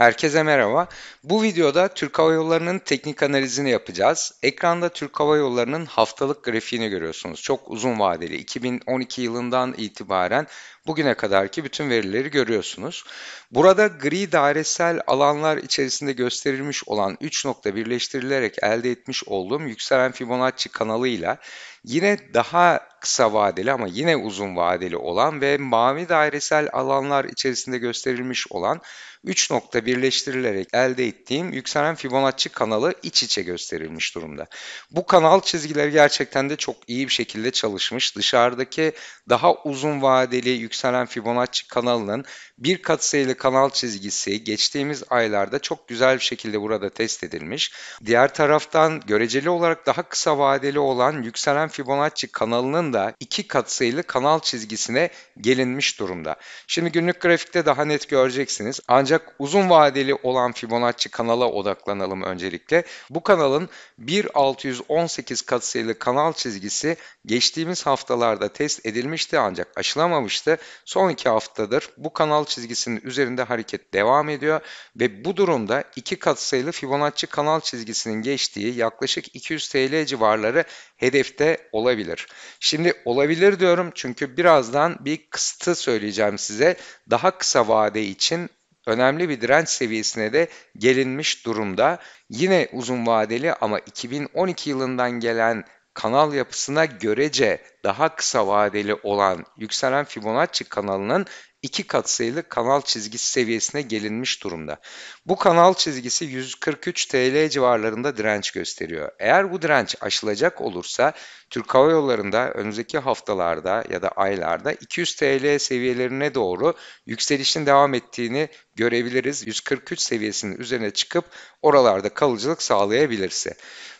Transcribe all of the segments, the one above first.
Herkese merhaba. Bu videoda Türk Hava Yolları'nın teknik analizini yapacağız. Ekranda Türk Hava Yolları'nın haftalık grafiğini görüyorsunuz. Çok uzun vadeli 2012 yılından itibaren bugüne kadarki bütün verileri görüyorsunuz. Burada gri dairesel alanlar içerisinde gösterilmiş olan 3 nokta birleştirilerek elde etmiş olduğum yükselen Fibonacci kanalıyla Yine daha kısa vadeli ama yine uzun vadeli olan ve mavi dairesel alanlar içerisinde gösterilmiş olan 3 nokta birleştirilerek elde ettiğim yükselen Fibonacci kanalı iç içe gösterilmiş durumda. Bu kanal çizgileri gerçekten de çok iyi bir şekilde çalışmış. Dışarıdaki daha uzun vadeli yükselen Fibonacci kanalının bir katsayılı kanal çizgisi geçtiğimiz aylarda çok güzel bir şekilde burada test edilmiş. Diğer taraftan göreceli olarak daha kısa vadeli olan yükselen Fibonacci kanalının da iki katsayılı kanal çizgisine gelinmiş durumda. Şimdi günlük grafikte daha net göreceksiniz. Ancak uzun vadeli olan Fibonacci kanala odaklanalım öncelikle. Bu kanalın 1.618 katsayılı kanal çizgisi geçtiğimiz haftalarda test edilmişti ancak aşılamamıştı. Son iki haftadır bu kanal çizgisinin üzerinde hareket devam ediyor ve bu durumda iki katsayılı Fibonacci kanal çizgisinin geçtiği yaklaşık 200 TL civarları hedefte olabilir. Şimdi olabilir diyorum çünkü birazdan bir kısıtı söyleyeceğim size. Daha kısa vade için önemli bir direnç seviyesine de gelinmiş durumda. Yine uzun vadeli ama 2012 yılından gelen kanal yapısına görece daha kısa vadeli olan yükselen Fibonacci kanalının iki kat sayılı kanal çizgisi seviyesine gelinmiş durumda. Bu kanal çizgisi 143 TL civarlarında direnç gösteriyor. Eğer bu direnç aşılacak olursa Türk Hava Yolları'nda önümüzdeki haftalarda ya da aylarda 200 TL seviyelerine doğru yükselişin devam ettiğini görebiliriz. 143 seviyesinin üzerine çıkıp oralarda kalıcılık sağlayabilirse.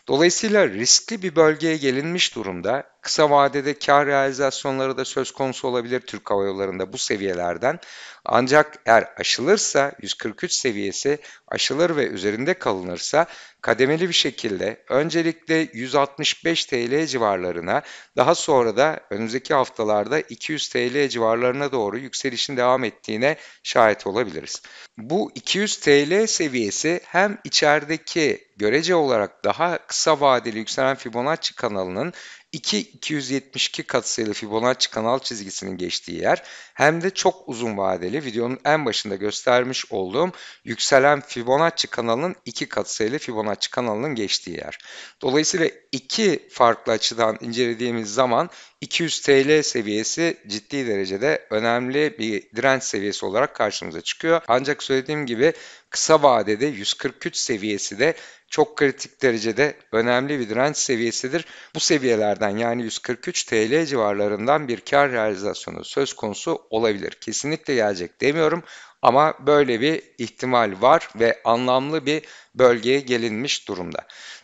Dolayısıyla riskli bir bölgeye gelinmiş durumda kısa vadede kar realizasyonları da söz konusu olabilir Türk Hava Yolları'nda bu seviyelerden. Ancak eğer aşılırsa 143 seviyesi aşılır ve üzerinde kalınırsa kademeli bir şekilde öncelikle 165 TL civarlarına daha sonra da önümüzdeki haftalarda 200 TL civarlarına doğru yükselişin devam ettiğine şahit olabiliriz. Bu 200 TL seviyesi hem içerideki görece olarak daha kısa vadeli yükselen Fibonacci kanalının 2 272 katsayılı Fibonacci kanal çizgisinin geçtiği yer hem de çok uzun vadeli videonun en başında göstermiş olduğum yükselen Fibonacci kanalının 2 katsayılı Fibonacci kanalının geçtiği yer. Dolayısıyla iki farklı açıdan incelediğimiz zaman 200 TL seviyesi ciddi derecede önemli bir direnç seviyesi olarak karşımıza çıkıyor. Ancak söylediğim gibi kısa vadede 143 seviyesi de çok kritik derecede önemli bir direnç seviyesidir. Bu seviyelerden yani 143 TL civarlarından bir kar realizasyonu söz konusu olabilir. Kesinlikle gelecek demiyorum ama böyle bir ihtimal var ve anlamlı bir bölgeye gelinmiş durumda.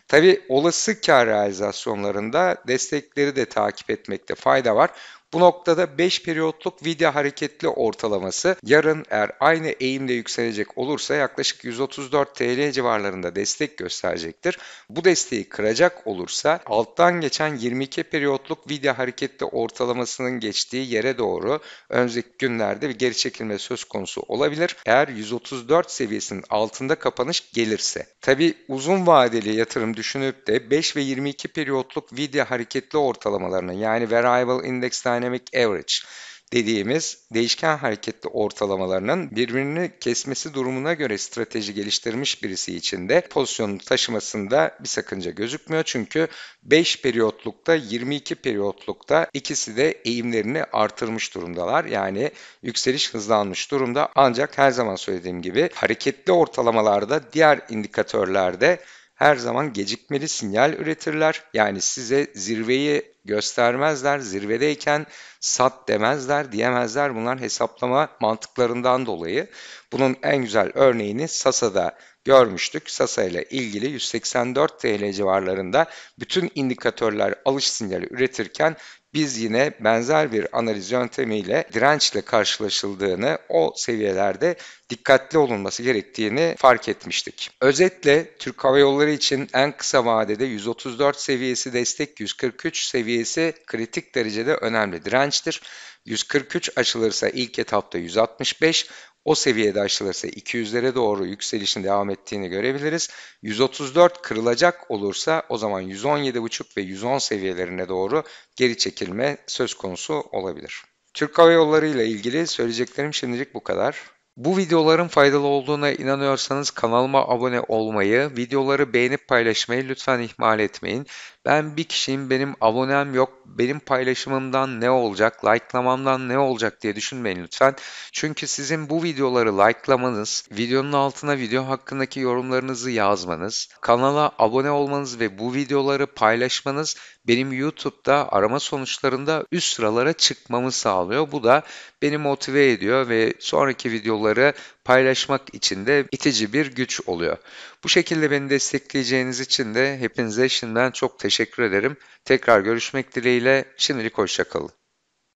Tabi olası kar realizasyonlarında destekleri de takip etmekte fayda var. Bu noktada 5 periyotluk video hareketli ortalaması yarın eğer aynı eğimle yükselecek olursa yaklaşık 134 TL civarlarında destek gösterecektir. Bu desteği kıracak olursa alttan geçen 22 periyotluk video hareketli ortalamasının geçtiği yere doğru önümüzdeki günlerde bir geri çekilme söz konusu olabilir. Eğer 134 seviyesinin altında kapanış gelirse. Tabi uzun vadeli yatırım düşünüp de 5 ve 22 periyotluk video hareketli ortalamalarını yani Variable Index'ten Dynamic Average dediğimiz değişken hareketli ortalamalarının birbirini kesmesi durumuna göre strateji geliştirmiş birisi için de pozisyonunu taşımasında bir sakınca gözükmüyor. Çünkü 5 periyotlukta 22 periyotlukta ikisi de eğimlerini artırmış durumdalar. Yani yükseliş hızlanmış durumda ancak her zaman söylediğim gibi hareketli ortalamalarda diğer indikatörlerde her zaman gecikmeli sinyal üretirler. Yani size zirveyi göstermezler. Zirvedeyken sat demezler, diyemezler. Bunlar hesaplama mantıklarından dolayı. Bunun en güzel örneğini Sasa'da görmüştük. Sasa ile ilgili 184 TL civarlarında bütün indikatörler alış sinyali üretirken biz yine benzer bir analiz yöntemiyle dirençle karşılaşıldığını, o seviyelerde dikkatli olunması gerektiğini fark etmiştik. Özetle Türk Hava Yolları için en kısa vadede 134 seviyesi destek, 143 seviyesi seviyesi kritik derecede önemli dirençtir. 143 açılırsa ilk etapta 165, o seviyede açılırsa 200'lere doğru yükselişin devam ettiğini görebiliriz. 134 kırılacak olursa o zaman 117,5 ve 110 seviyelerine doğru geri çekilme söz konusu olabilir. Türk Hava Yolları ile ilgili söyleyeceklerim şimdilik bu kadar. Bu videoların faydalı olduğuna inanıyorsanız kanalıma abone olmayı, videoları beğenip paylaşmayı lütfen ihmal etmeyin. Ben bir kişiyim, benim abonem yok, benim paylaşımımdan ne olacak, likelamamdan ne olacak diye düşünmeyin lütfen. Çünkü sizin bu videoları likelamanız, videonun altına video hakkındaki yorumlarınızı yazmanız, kanala abone olmanız ve bu videoları paylaşmanız benim YouTube'da arama sonuçlarında üst sıralara çıkmamı sağlıyor. Bu da beni motive ediyor ve sonraki videoları paylaşmak için de itici bir güç oluyor. Bu şekilde beni destekleyeceğiniz için de hepinize şimdiden çok teşekkür ederim. Tekrar görüşmek dileğiyle şimdilik hoşçakalın.